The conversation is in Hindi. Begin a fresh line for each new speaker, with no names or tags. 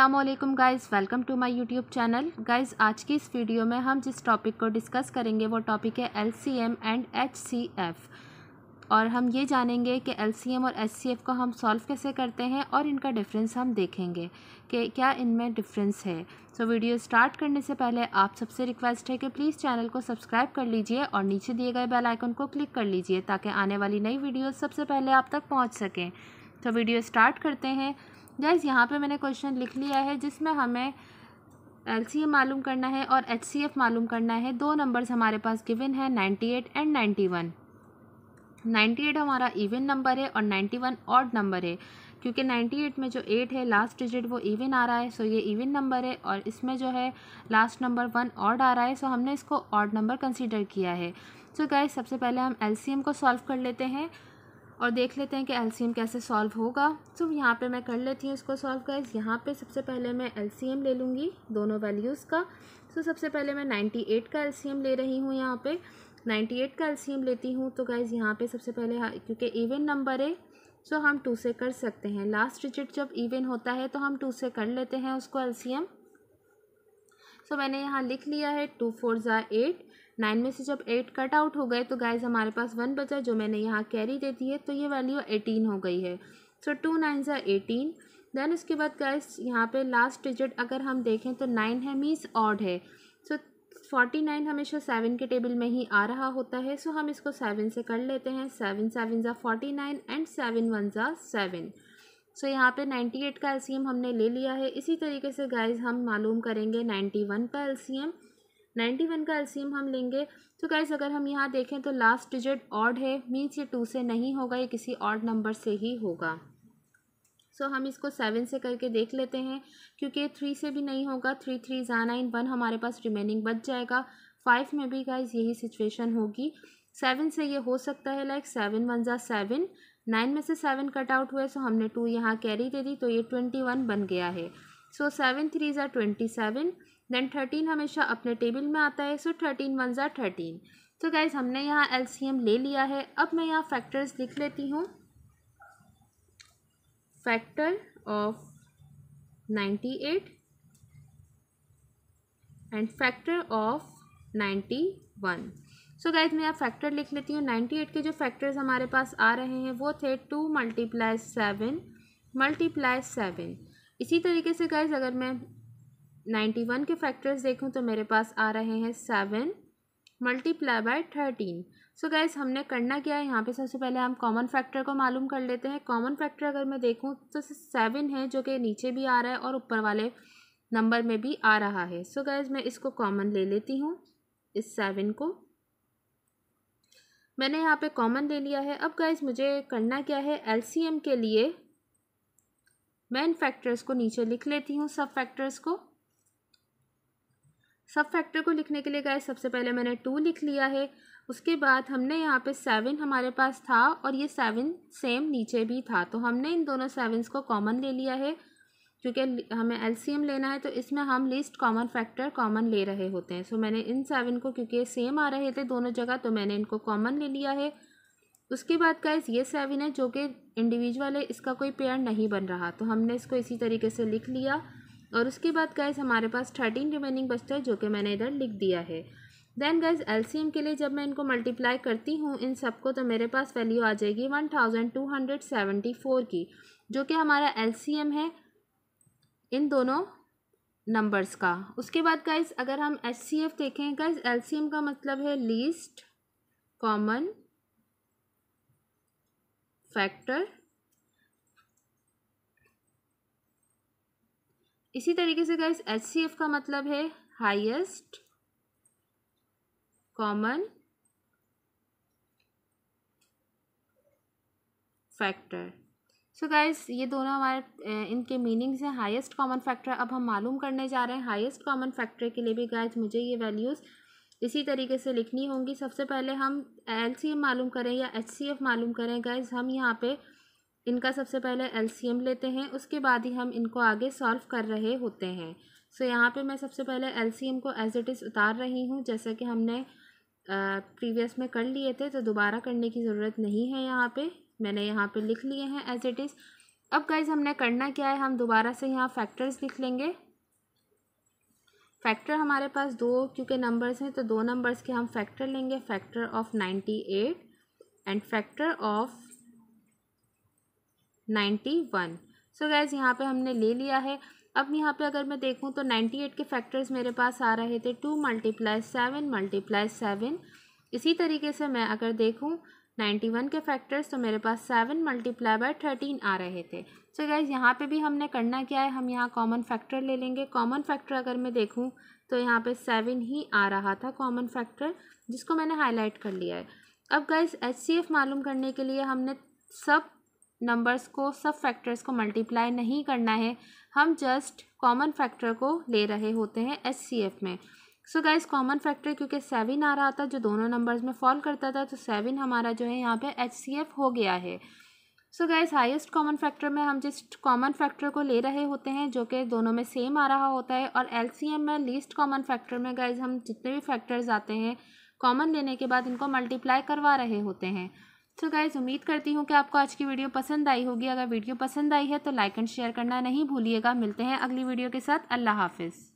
Aslam guys welcome to my YouTube channel guys आज की इस वीडियो में हम जिस टॉपिक को डिस्कस करेंगे वो टॉपिक है L C M and H C F और हम ये जानेंगे कि एल सी एम और एच सी एफ़ को हम सॉल्व कैसे करते हैं और इनका डिफरेंस हम देखेंगे कि क्या इनमें डिफरेंस है सो so, वीडियो स्टार्ट करने से पहले आप सबसे रिक्वेस्ट है कि प्लीज़ चैनल को सब्सक्राइब कर लीजिए और नीचे दिए गए बेल आइकन को क्लिक कर लीजिए ताकि आने वाली नई वीडियो सबसे पहले आप तक पहुँच सकें तो so, वीडियो स्टार्ट करते हैं गैस यहाँ पे मैंने क्वेश्चन लिख लिया है जिसमें हमें एल सी मालूम करना है और एच सी एफ मालूम करना है दो नंबर्स हमारे पास गिवन है ninety eight and ninety one ninety eight हमारा इवन नंबर है और नाइन्टी वन ऑड नंबर है क्योंकि नाइन्टी एट में जो एट है लास्ट डिजिट वो इवन आ रहा है सो ये इवन नंबर है और इसमें जो है लास्ट नंबर वन ऑड आ रहा है सो हमने इसको ऑड नंबर कंसिडर किया है सो so सबसे पहले हम एल को सॉल्व कर लेते हैं और देख लेते हैं कि एलसीएम कैसे सॉल्व होगा तो यहाँ पे मैं कर लेती हूँ इसको सॉल्व गाइज यहाँ पे सबसे पहले मैं एलसीएम ले लूँगी दोनों वैल्यूज़ का सो so, सबसे पहले मैं 98 का एलसीएम ले रही हूँ यहाँ पे 98 का एलसीएम लेती हूँ तो गाइज़ यहाँ पे सबसे पहले क्योंकि इवन नंबर है सो हम टू से कर सकते हैं लास्ट डिजिट जब इवन होता है तो हम टू से कर लेते हैं उसको एल्सीयम सो so, मैंने यहाँ लिख लिया है टू फोर ज़ा एट नाइन में से जब एट कट आउट हो गए तो गाइज हमारे पास वन बचा जो मैंने यहाँ कैरी दे दी है तो ये वैल्यू एटीन हो गई है सो टू नाइन ज़ा एटीन देन उसके बाद गाइज यहाँ पे लास्ट डिजिट अगर हम देखें तो नाइन है मीन्स ऑड है सो फोर्टी नाइन हमेशा सेवन के टेबल में ही आ रहा होता है सो so हम इसको सेवन से कर लेते हैं सेवन सेवन ज़ा forty nine and seven one ज़ा सेवन सो so, यहाँ पे 98 का एल हमने ले लिया है इसी तरीके से गाइज हम मालूम करेंगे 91 का एल 91 का एल हम लेंगे तो गाइज अगर हम यहाँ देखें तो लास्ट डिजिट ऑड है मीन्स ये टू से नहीं होगा ये किसी ऑड नंबर से ही होगा सो so, हम इसको सेवन से करके देख लेते हैं क्योंकि थ्री से भी नहीं होगा थ्री थ्री ज़ा नाइन वन हमारे पास रिमेनिंग बच जाएगा फाइव में भी गाइज यही सिचुएशन होगी सेवन से ये हो सकता है लाइक सेवन वन ज़ा सेवन नाइन में से सेवन कट आउट हुए सो हमने टू यहाँ कैरी दे दी तो ये ट्वेंटी वन बन गया है सो सेवन थ्री ज़ा ट्वेंटी सेवन देन थर्टीन हमेशा अपने टेबल में आता है सो थर्टीन वन ज़ा थर्टीन तो गाइज़ हमने यहाँ एलसीएम ले लिया है अब मैं यहाँ फैक्टर्स लिख लेती हूँ factor of ninety eight and factor of ninety one so so guys मैं आप फैक्टर लिख लेती हूँ नाइन्टी एट के जो फैक्टर्स हमारे पास आ रहे हैं वो थे two multiply seven multiply seven इसी तरीके से गाइज अगर मैं नाइन्टी वन के फैक्टर्स देखूँ तो मेरे पास आ रहे हैं seven multiply by thirteen so guys हमने करना क्या है यहाँ पे सबसे पहले हम कॉमन फैक्टर को मालूम कर लेते हैं कॉमन फैक्टर अगर मैं देखूँ तो सेवन है जो कि नीचे भी आ रहा है और ऊपर वाले नंबर में भी आ रहा है सो so गाइज मैं इसको कॉमन ले लेती हूँ इस सेवन को मैंने यहाँ पे कॉमन ले लिया है अब गाइज मुझे करना क्या है एलसीएम के लिए मैं इन फैक्टर्स को नीचे लिख लेती हूँ सब फैक्टर्स को सब फैक्टर को लिखने के लिए गाइज सबसे पहले मैंने टू लिख लिया है उसके बाद हमने यहाँ पे सेवन हमारे पास था और ये सेवन सेम नीचे भी था तो हमने इन दोनों सेवन्स को कॉमन ले लिया है क्योंकि हमें एलसीएम लेना है तो इसमें हम लिस्ट कॉमन फैक्टर कॉमन ले रहे होते हैं सो मैंने इन सेवन को क्योंकि सेम आ रहे थे दोनों जगह तो मैंने इनको कॉमन ले लिया है उसके बाद का ये सेवन है जो कि इंडिविजुअल है इसका कोई पेयर नहीं बन रहा तो हमने इसको इसी तरीके से लिख लिया और उसके बाद गैस हमारे पास थर्टीन रिमेनिंग बचता है जो कि मैंने इधर लिख दिया है देन गैस एलसीएम के लिए जब मैं इनको मल्टीप्लाई करती हूँ इन सबको तो मेरे पास वैल्यू आ जाएगी one thousand two hundred seventy four की जो कि हमारा एलसीएम है इन दोनों नंबर्स का उसके बाद गाइज अगर हम एच सी एफ देखें गाइज एल सी एम का मतलब है लीस्ट कॉमन फैक्टर इसी तरीके से गाइज एच सी एफ का मतलब है highest common factor so so guys ये दोनों हमारे इनके मीनिंग्स हैं हाईएस्ट कॉमन फैक्टर अब हम मालूम करने जा रहे हैं हाईएस्ट कॉमन फैक्टर के लिए भी गाइस मुझे ये वैल्यूज़ इसी तरीके से लिखनी होंगी सबसे पहले हम एल मालूम करें या एच मालूम करें गाइज हम यहाँ पर इनका सबसे पहले एल लेते हैं उसके बाद ही हम इनको आगे सॉल्व कर रहे होते हैं सो so, यहाँ पे मैं सबसे पहले एल को एज इट इज़ उतार रही हूँ जैसा कि हमने प्रीवियस में कर लिए थे तो दोबारा करने की ज़रूरत नहीं है यहाँ पे मैंने यहाँ पे लिख लिए हैं एज इट इज़ अब गाइज हमने करना क्या है हम दोबारा से यहाँ फैक्टर्स लिख लेंगे फैक्टर हमारे पास दो क्योंकि नंबर्स हैं तो दो नंबर्स के हम फैक्टर लेंगे factor of ninety eight and factor of ninety one so guys यहाँ पे हमने ले लिया है अब यहाँ पे अगर मैं देखूँ तो नाइन्टी एट के फैक्टर्स मेरे पास आ रहे थे two multiply seven multiply seven इसी तरीके से मैं अगर देखूँ नाइन्टी वन के फैक्टर्स तो मेरे पास सेवन मल्टीप्लाई बाय थर्टीन आ रहे थे सो so गैस यहाँ पे भी हमने करना क्या है हम यहाँ कॉमन फैक्टर ले लेंगे कॉमन फैक्टर अगर मैं देखूँ तो यहाँ पे सेवन ही आ रहा था कॉमन फैक्टर जिसको मैंने हाईलाइट कर लिया है अब गैस एच मालूम करने के लिए हमने सब नंबर्स को सब फैक्टर्स को मल्टीप्लाई नहीं करना है हम जस्ट कॉमन फैक्टर को ले रहे होते हैं एस में सो गाइज कॉमन फैक्टर क्योंकि सेवन आ रहा था जो दोनों नंबर्स में फॉल करता था तो सेवन हमारा जो है यहाँ पे एच हो गया है so guys highest common factor में हम जिस कॉमन फैक्टर को ले रहे होते हैं जो कि दोनों में सेम आ रहा होता है और एल में लीस्ट कॉमन फैक्टर में गाइज हम जितने भी फैक्टर्स आते हैं कॉमन लेने के बाद इनको मल्टीप्लाई करवा रहे होते हैं सो गाइज उम्मीद करती हूँ कि आपको आज की वीडियो पसंद आई होगी अगर वीडियो पसंद आई है तो लाइक एंड शेयर करना नहीं भूलिएगा मिलते हैं अगली वीडियो के साथ अल्लाह हाफिज़